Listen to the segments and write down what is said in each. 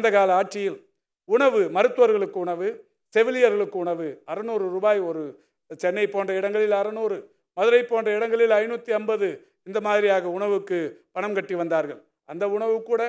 கடந்த கால ஆட்சியில் உணவு மருத்துவர்களுக்கு உணவு செவிலியர்களுக்கு உணவு அறநூறு ரூபாய் ஒரு சென்னை போன்ற இடங்களில் அறநூறு மதுரை போன்ற இடங்களில் ஐநூற்றி ஐம்பது இந்த மாதிரியாக உணவுக்கு பணம் கட்டி வந்தார்கள் அந்த உணவு கூட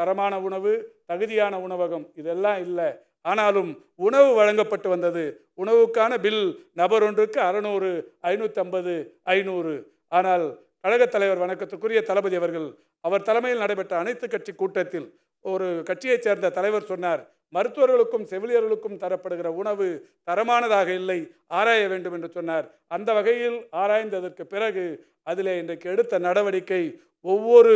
தரமான உணவு தகுதியான உணவகம் இதெல்லாம் இல்லை ஆனாலும் உணவு வழங்கப்பட்டு வந்தது உணவுக்கான பில் நபர் ஒன்றுக்கு அறநூறு ஐம்பது ஐநூறு ஆனால் கழகத் தலைவர் வணக்கத்துக்குரிய தளபதி அவர்கள் அவர் தலைமையில் நடைபெற்ற அனைத்து கட்சி கூட்டத்தில் ஒரு கட்சியைச் சேர்ந்த தலைவர் சொன்னார் மருத்துவர்களுக்கும் செவிலியர்களுக்கும் தரப்படுகிற உணவு தரமானதாக இல்லை ஆராய வேண்டும் என்று சொன்னார் அந்த வகையில் ஆராய்ந்ததற்கு பிறகு அதில் இன்றைக்கு எடுத்த நடவடிக்கை ஒவ்வொரு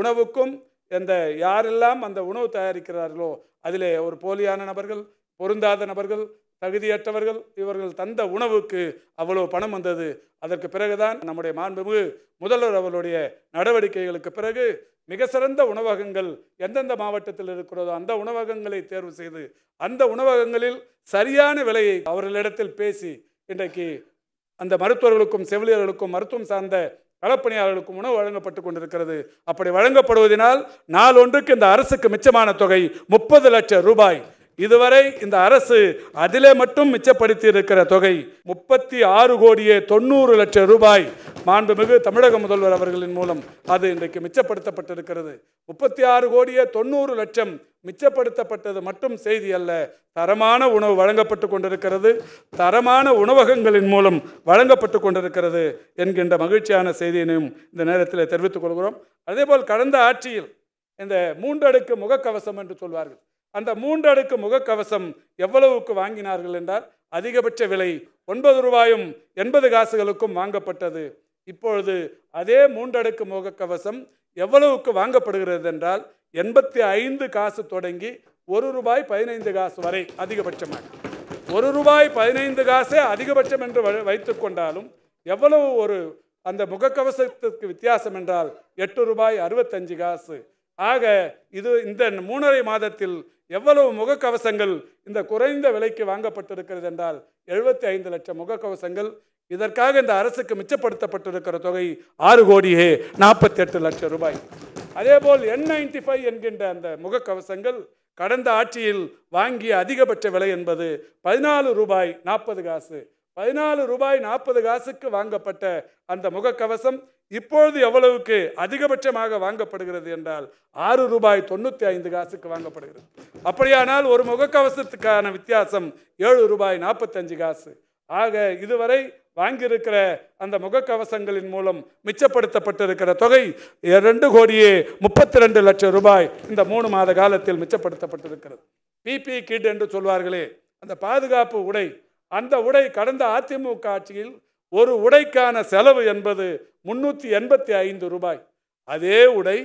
உணவுக்கும் எந்த யாரெல்லாம் அந்த உணவு தயாரிக்கிறார்களோ அதிலே ஒரு போலியான நபர்கள் பொருந்தாத நபர்கள் தகுதியற்றவர்கள் இவர்கள் தந்த உணவுக்கு அவ்வளோ பணம் வந்தது அதற்கு பிறகுதான் நம்முடைய மாண்புமிகு முதல்வர் அவருடைய நடவடிக்கைகளுக்கு பிறகு மிக சிறந்த உணவகங்கள் எந்தெந்த மாவட்டத்தில் இருக்கிறதோ அந்த உணவகங்களை தேர்வு செய்து அந்த உணவகங்களில் சரியான விலையை அவர்களிடத்தில் பேசி இன்றைக்கு அந்த மருத்துவர்களுக்கும் செவிலியர்களுக்கும் மருத்துவம் சார்ந்த களப்பணியாளர்களுக்கும் உணவு வழங்கப்பட்டு கொண்டிருக்கிறது அப்படி வழங்கப்படுவதனால் நாளொன்றுக்கு இந்த அரசுக்கு மிச்சமான தொகை முப்பது லட்சம் ரூபாய் இதுவரை இந்த அரசு அதிலே மட்டும் மிச்சப்படுத்தி இருக்கிற தொகை முப்பத்தி ஆறு கோடியே தொண்ணூறு லட்சம் ரூபாய் மாண்புமிகு தமிழக முதல்வர் அவர்களின் மூலம் அது இன்றைக்கு மிச்சப்படுத்தப்பட்டிருக்கிறது முப்பத்தி ஆறு கோடியே தொண்ணூறு லட்சம் மிச்சப்படுத்தப்பட்டது மட்டும் செய்தி அல்ல தரமான உணவு வழங்கப்பட்டு கொண்டிருக்கிறது தரமான உணவகங்களின் மூலம் வழங்கப்பட்டு கொண்டிருக்கிறது என்கின்ற மகிழ்ச்சியான செய்தியினையும் இந்த நேரத்தில் தெரிவித்துக் கொள்கிறோம் அதேபோல் கடந்த ஆட்சியில் இந்த மூன்றடுக்கு முகக்கவசம் என்று சொல்வார்கள் அந்த மூன்றடுக்கு முகக்கவசம் எவ்வளவுக்கு வாங்கினார்கள் என்றால் அதிகபட்ச விலை ஒன்பது ரூபாயும் எண்பது காசுகளுக்கும் வாங்கப்பட்டது இப்பொழுது அதே மூன்றடுக்கு முகக்கவசம் எவ்வளவுக்கு வாங்கப்படுகிறது என்றால் எண்பத்தி ஐந்து காசு தொடங்கி ஒரு ரூபாய் பதினைந்து காசு வரை அதிகபட்சமாக ஒரு ரூபாய் பதினைந்து காசே அதிகபட்சம் என்று வைத்து கொண்டாலும் எவ்வளவு ஒரு அந்த முகக்கவசத்திற்கு வித்தியாசம் என்றால் எட்டு ரூபாய் அறுபத்தஞ்சு காசு ஆக இது இந்த மூணரை மாதத்தில் எவ்வளவு முகக்கவசங்கள் இந்த குறைந்த விலைக்கு வாங்கப்பட்டிருக்கிறது என்றால் எழுபத்தி ஐந்து லட்சம் முகக்கவசங்கள் இதற்காக இந்த அரசுக்கு மிச்சப்படுத்தப்பட்டிருக்கிற தொகை ஆறு கோடியே நாற்பத்தி எட்டு லட்சம் ரூபாய் அதேபோல் என் நைன்டி ஃபைவ் என்கின்ற அந்த முகக்கவசங்கள் கடந்த ஆட்சியில் வாங்கிய அதிகபட்ச விலை என்பது பதினாலு ரூபாய் நாற்பது காசு பதினாலு ரூபாய் நாற்பது காசுக்கு வாங்கப்பட்ட அந்த முகக்கவசம் இப்பொழுது எவ்வளவுக்கு அதிகபட்சமாக வாங்கப்படுகிறது என்றால் ஆறு ரூபாய் தொண்ணூற்றி ஐந்து காசுக்கு வாங்கப்படுகிறது அப்படியானால் ஒரு முகக்கவசத்துக்கான வித்தியாசம் ஏழு ரூபாய் நாற்பத்தஞ்சு காசு ஆக இதுவரை வாங்கியிருக்கிற அந்த முகக்கவசங்களின் மூலம் மிச்சப்படுத்தப்பட்டிருக்கிற தொகை இரண்டு கோடியே முப்பத்தி ரெண்டு லட்சம் ரூபாய் இந்த மூணு மாத காலத்தில் மிச்சப்படுத்தப்பட்டிருக்கிறது பிபி கிட் என்று சொல்வார்களே அந்த பாதுகாப்பு உடை அந்த உடை கடந்த அதிமுக ஆட்சியில் ஒரு உடைக்கான செலவு என்பது முன்னூற்றி எண்பத்தி ஐந்து ரூபாய் அதே உடை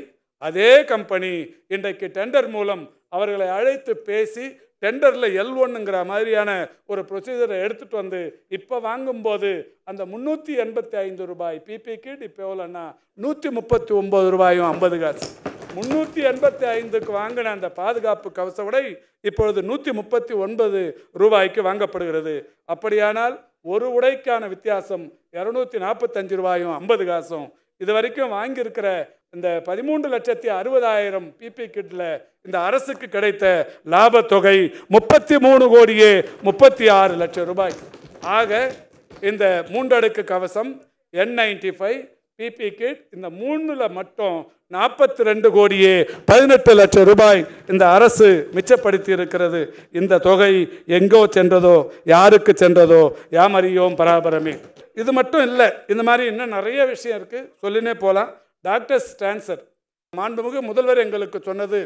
அதே கம்பெனி இன்றைக்கு டெண்டர் மூலம் அவர்களை அழைத்து பேசி டெண்டரில் எல் ஒன்னுங்கிற மாதிரியான ஒரு ப்ரொசீஜரை எடுத்துகிட்டு வந்து இப்போ வாங்கும்போது அந்த முந்நூற்றி எண்பத்தி ஐந்து ரூபாய் பிபி கிட் இப்போ எவ்வளோன்னா நூற்றி முப்பத்தி ஒம்பது ரூபாயும் ஐம்பது காசு முந்நூற்றி எண்பத்தி ஐந்துக்கு வாங்கின அந்த பாதுகாப்பு கவச உடை இப்பொழுது நூற்றி முப்பத்தி ஒன்பது ரூபாய்க்கு வாங்கப்படுகிறது அப்படியானால் ஒரு உடைக்கான வித்தியாசம் இரநூத்தி நாற்பத்தஞ்சு ரூபாயும் ஐம்பது காசும் இது வரைக்கும் வாங்கியிருக்கிற இந்த பதிமூன்று லட்சத்தி அறுபதாயிரம் பிபி கிட்டில் இந்த அரசுக்கு கிடைத்த லாபத்தொகை முப்பத்தி மூணு கோடியே முப்பத்தி ஆறு லட்சம் ரூபாய்க்கு ஆக இந்த மூன்றடுக்கு கவசம் என் நைன்டி ஃபைவ் பிபி கிட் இந்த மூணில் மட்டும் நாற்பத்தி ரெண்டு கோடியே பதினெட்டு லட்சம் ரூபாய் இந்த அரசு மிச்சப்படுத்தி இருக்கிறது இந்த தொகை எங்கோ சென்றதோ யாருக்கு சென்றதோ யாமறியோம் பராபரமே இது மட்டும் இல்லை இந்த மாதிரி இன்னும் நிறைய விஷயம் இருக்குது சொல்லினே போகலாம் டாக்டர்ஸ் ஸ்டான்சர் மாண்புமிகு முதல்வர் எங்களுக்கு சொன்னது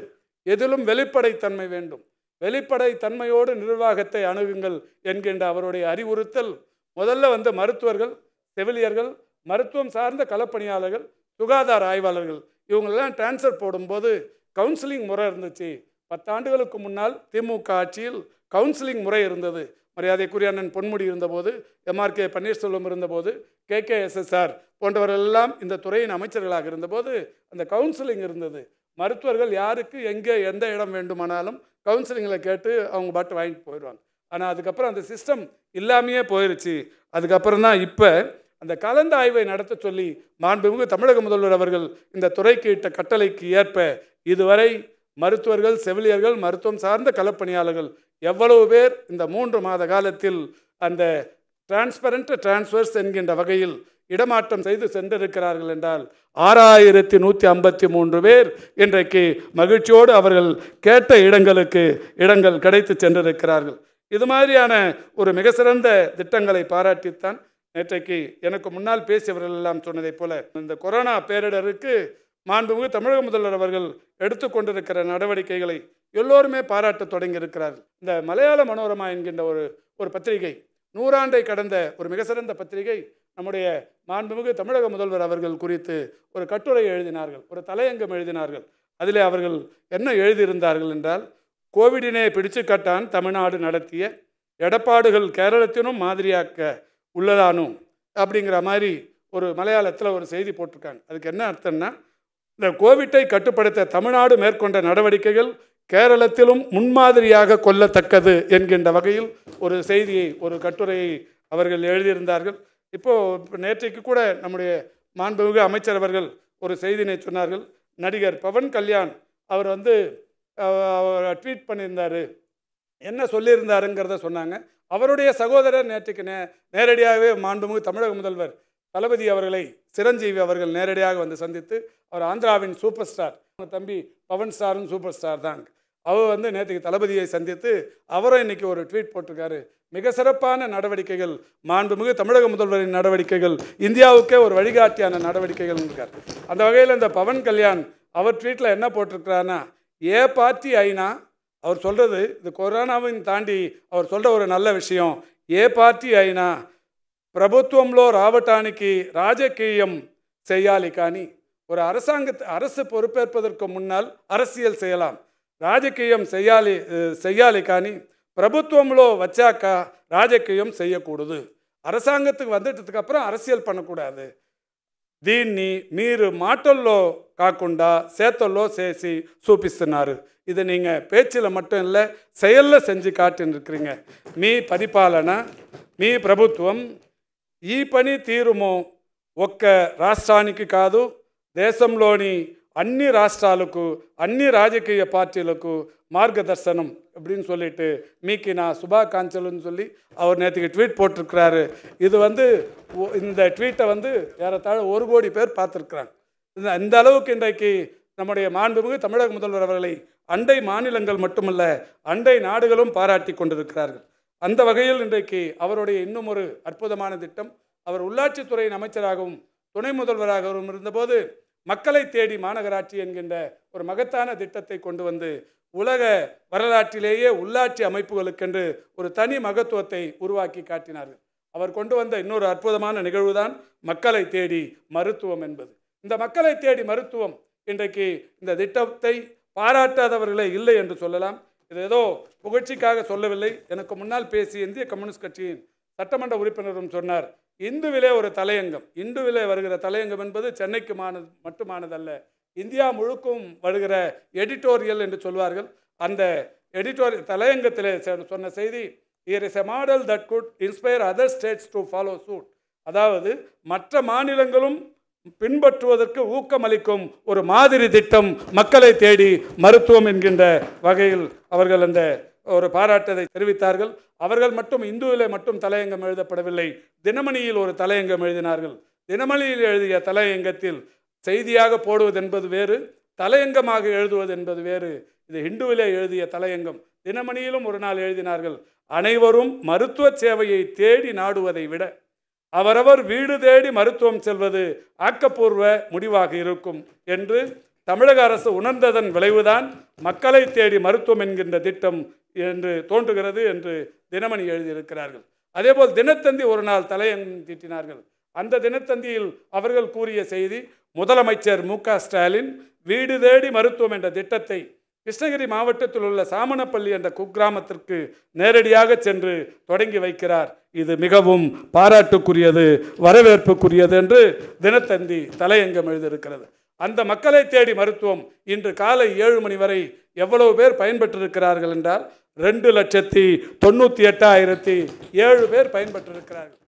எதிலும் வெளிப்படைத்தன்மை வேண்டும் வெளிப்படை தன்மையோடு நிர்வாகத்தை அணுகுங்கள் என்கின்ற அவருடைய அறிவுறுத்தல் முதல்ல வந்து மருத்துவர்கள் செவிலியர்கள் மருத்துவம் சார்ந்த களப்பணியாளர்கள் சுகாதார ஆய்வாளர்கள் இவங்களெல்லாம் டிரான்ஸ்ஃபர் போடும்போது கவுன்சிலிங் முறை இருந்துச்சு பத்தாண்டுகளுக்கு முன்னால் திமுக ஆட்சியில் கவுன்சிலிங் முறை இருந்தது மரியாதைக்குரிய அண்ணன் பொன்முடி இருந்தபோது எம்ஆர் கே பன்னீர்செல்வம் இருந்தபோது கே கே எஸ்எஸ்ஆர் போன்றவரெல்லாம் இந்த துறையின் அமைச்சர்களாக இருந்தபோது அந்த கவுன்சிலிங் இருந்தது மருத்துவர்கள் யாருக்கு எங்கே எந்த இடம் வேண்டுமானாலும் கவுன்சிலிங்கில் கேட்டு அவங்க பாட்டு வாங்கிட்டு போயிடுவாங்க ஆனால் அதுக்கப்புறம் அந்த சிஸ்டம் இல்லாமையே போயிடுச்சு அதுக்கப்புறம் தான் இப்போ அந்த கலந்தாய்வை நடத்த சொல்லி மாண்புமிகு தமிழக முதல்வர் அவர்கள் இந்த துறைக்கு இட்ட கட்டளைக்கு ஏற்ப இதுவரை மருத்துவர்கள் செவிலியர்கள் மருத்துவம் சார்ந்த களப்பணியாளர்கள் எவ்வளவு பேர் இந்த மூன்று மாத காலத்தில் அந்த டிரான்ஸ்பரண்ட் டிரான்ஸ்வர்ஸ் என்கின்ற வகையில் இடமாற்றம் செய்து சென்றிருக்கிறார்கள் என்றால் ஆறாயிரத்தி நூற்றி ஐம்பத்தி மூன்று பேர் இன்றைக்கு மகிழ்ச்சியோடு அவர்கள் கேட்ட இடங்களுக்கு இடங்கள் கிடைத்து சென்றிருக்கிறார்கள் இது மாதிரியான ஒரு மிக சிறந்த திட்டங்களை பாராட்டித்தான் நேற்றைக்கு எனக்கு முன்னால் பேசியவர்கள் எல்லாம் சொன்னதைப் போல இந்த கொரோனா பேரிடருக்கு மாண்புமிகு தமிழக முதல்வர் அவர்கள் எடுத்துக்கொண்டிருக்கிற நடவடிக்கைகளை எல்லோருமே பாராட்ட தொடங்கியிருக்கிறார்கள் இந்த மலையாள மனோரமா என்கின்ற ஒரு ஒரு பத்திரிகை நூறாண்டை கடந்த ஒரு மிக சிறந்த பத்திரிகை நம்முடைய மாண்புமிகு தமிழக முதல்வர் அவர்கள் குறித்து ஒரு கட்டுரை எழுதினார்கள் ஒரு தலையங்கம் எழுதினார்கள் அதிலே அவர்கள் என்ன எழுதியிருந்தார்கள் என்றால் கோவிடினை பிடிச்சு கட்டான் தமிழ்நாடு நடத்திய எடப்பாடுகள் கேரளத்தினும் மாதிரியாக்க உள்ளதானும் அப்படிங்கிற மாதிரி ஒரு மலையாளத்தில் ஒரு செய்தி போட்டிருக்காங்க அதுக்கு என்ன அர்த்தம்னா இந்த கோவிட்டை கட்டுப்படுத்த தமிழ்நாடு மேற்கொண்ட நடவடிக்கைகள் கேரளத்திலும் முன்மாதிரியாக கொல்லத்தக்கது என்கின்ற வகையில் ஒரு செய்தியை ஒரு கட்டுரையை அவர்கள் எழுதியிருந்தார்கள் இப்போது நேற்றைக்கு கூட நம்முடைய மாண்புமிகு அமைச்சர் அவர்கள் ஒரு செய்தினை சொன்னார்கள் நடிகர் பவன் கல்யாண் அவர் வந்து அவர் ட்வீட் பண்ணியிருந்தார் என்ன சொல்லியிருந்தாருங்கிறத சொன்னாங்க அவருடைய சகோதரர் நேற்றுக்கு நே நேரடியாகவே மாண்புமிகு தமிழக முதல்வர் தளபதி அவர்களை சிரஞ்சீவி அவர்கள் நேரடியாக வந்து சந்தித்து அவர் ஆந்திராவின் சூப்பர் ஸ்டார் அவங்க தம்பி பவன் ஸ்டாரும் சூப்பர் ஸ்டார் தான் அவர் வந்து நேற்றுக்கு தளபதியை சந்தித்து அவரும் இன்னைக்கு ஒரு ட்வீட் போட்டிருக்காரு மிக சிறப்பான நடவடிக்கைகள் மாண்புமிகு தமிழக முதல்வரின் நடவடிக்கைகள் இந்தியாவுக்கே ஒரு வழிகாட்டியான நடவடிக்கைகள் இருக்கார் அந்த வகையில் இந்த பவன் கல்யாண் அவர் ட்வீட்டில் என்ன போட்டிருக்கிறாருன்னா ஏ பார்ட்டி ஐநா அவர் சொல்கிறது இந்த கொரோனாவையும் தாண்டி அவர் சொல்கிற ஒரு நல்ல விஷயம் ஏ பார்ட்டி అయినా பிரபுத்துவம்லோ ராவட்டானிக்கு ராஜகீயம் செய்யாலி காணி ஒரு அரசாங்கத்தை அரசு பொறுப்பேற்பதற்கு முன்னால் அரசியல் செய்யலாம் ராஜகீயம் செய்யாலி செய்யாலி காணி பிரபுத்துவம்லோ வச்சாக்கா ராஜகீயம் செய்யக்கூடாது அரசாங்கத்துக்கு வந்துட்டதுக்கப்புறம் அரசியல் பண்ணக்கூடாது దీన్ని మీరు మాటల్లో కాకుండా చేతల్లో చేసి చూపిస్తున్నారు இது நீங்கள் பேச்சில் மட்டும் இல்லை செயலில் செஞ்சு காட்டுன்னு இருக்கிறீங்க மீ పరిపాలన మీ ప్రభుత్వం ఈ పని తీరుమో ఒక్క రాష్ట్రానికి కాదు దేశంలోని అన్ని రాష్ట్రాలకు అన్ని రాజకీయ పార్టీలకు మార్గదర్శనం அப்படின்னு சொல்லிட்டு மீக்கி நான் சுபா காஞ்சல்னு சொல்லி அவர் நேற்றுக்கு ட்வீட் போட்டிருக்கிறாரு இது வந்து இந்த ட்வீட்டை வந்து ஏறத்தாழ ஒரு கோடி பேர் பார்த்துருக்குறாங்க இந்த அந்த அளவுக்கு இன்றைக்கு நம்முடைய மாண்புமிகு தமிழக முதல்வர் அவர்களை அண்டை மாநிலங்கள் மட்டுமல்ல அண்டை நாடுகளும் பாராட்டி கொண்டிருக்கிறார்கள் அந்த வகையில் இன்றைக்கு அவருடைய இன்னும் ஒரு அற்புதமான திட்டம் அவர் உள்ளாட்சித்துறையின் அமைச்சராகவும் துணை முதல்வராகவும் இருந்தபோது மக்களை தேடி மாநகராட்சி என்கின்ற ஒரு மகத்தான திட்டத்தை கொண்டு வந்து உலக வரலாற்றிலேயே உள்ளாட்சி அமைப்புகளுக்கென்று ஒரு தனி மகத்துவத்தை உருவாக்கி காட்டினார்கள் அவர் கொண்டு வந்த இன்னொரு அற்புதமான நிகழ்வுதான் மக்களை தேடி மருத்துவம் என்பது இந்த மக்களை தேடி மருத்துவம் இன்றைக்கு இந்த திட்டத்தை பாராட்டாதவர்களே இல்லை என்று சொல்லலாம் இது ஏதோ புகழ்ச்சிக்காக சொல்லவில்லை எனக்கு முன்னால் பேசிய இந்திய கம்யூனிஸ்ட் கட்சியின் சட்டமன்ற உறுப்பினரும் சொன்னார் இந்துவிலே ஒரு தலையங்கம் இந்துவிலே வருகிற தலையங்கம் என்பது சென்னைக்கு மானது மட்டுமானதல்ல இந்தியா முழுக்கும் வருகிற எடிட்டோரியல் என்று சொல்வார்கள் அந்த எடிட்டோரியல் தலையங்கத்தில் சொன்ன செய்தி here is a model that could inspire other states to follow suit அதாவது மற்ற மாநிலங்களும் பின்பற்றுவதற்கு ஊக்கமளிக்கும் ஒரு மாதிரி திட்டம் மக்களை தேடி மருத்துவம் என்கின்ற வகையில் அவர்கள் அந்த ஒரு பாராட்டதை தெரிவித்தார்கள் அவர்கள் மட்டும் இந்துவிலே மட்டும் தலையங்கம் எழுதப்படவில்லை தினமணியில் ஒரு தலையங்கம் எழுதினார்கள் தினமணியில் எழுதிய தலையங்கத்தில் செய்தியாக போடுவது என்பது வேறு தலையங்கமாக எழுதுவது என்பது வேறு இது ஹிந்துவிலே எழுதிய தலையங்கம் தினமணியிலும் ஒரு நாள் எழுதினார்கள் அனைவரும் மருத்துவ சேவையை தேடி நாடுவதை விட அவரவர் வீடு தேடி மருத்துவம் செல்வது ஆக்கப்பூர்வ முடிவாக இருக்கும் என்று தமிழக அரசு உணர்ந்ததன் விளைவுதான் மக்களை தேடி மருத்துவம் என்கின்ற திட்டம் என்று தோன்றுகிறது என்று தினமணி எழுதியிருக்கிறார்கள் அதேபோல் தினத்தந்தி ஒரு நாள் தலையங்கம் தீட்டினார்கள் அந்த தினத்தந்தியில் அவர்கள் கூறிய செய்தி முதலமைச்சர் மு ஸ்டாலின் வீடு தேடி மருத்துவம் என்ற திட்டத்தை கிருஷ்ணகிரி மாவட்டத்தில் உள்ள சாமனப்பள்ளி என்ற குக்கிராமத்திற்கு நேரடியாக சென்று தொடங்கி வைக்கிறார் இது மிகவும் பாராட்டுக்குரியது வரவேற்புக்குரியது என்று தினத்தந்தி தலையங்கம் எழுதியிருக்கிறது அந்த மக்களை தேடி மருத்துவம் இன்று காலை ஏழு மணி வரை எவ்வளவு பேர் பயன்பெற்றிருக்கிறார்கள் என்றால் ரெண்டு லட்சத்தி தொண்ணூற்றி எட்டாயிரத்தி ஏழு பேர் பயன்பெற்றிருக்கிறார்கள்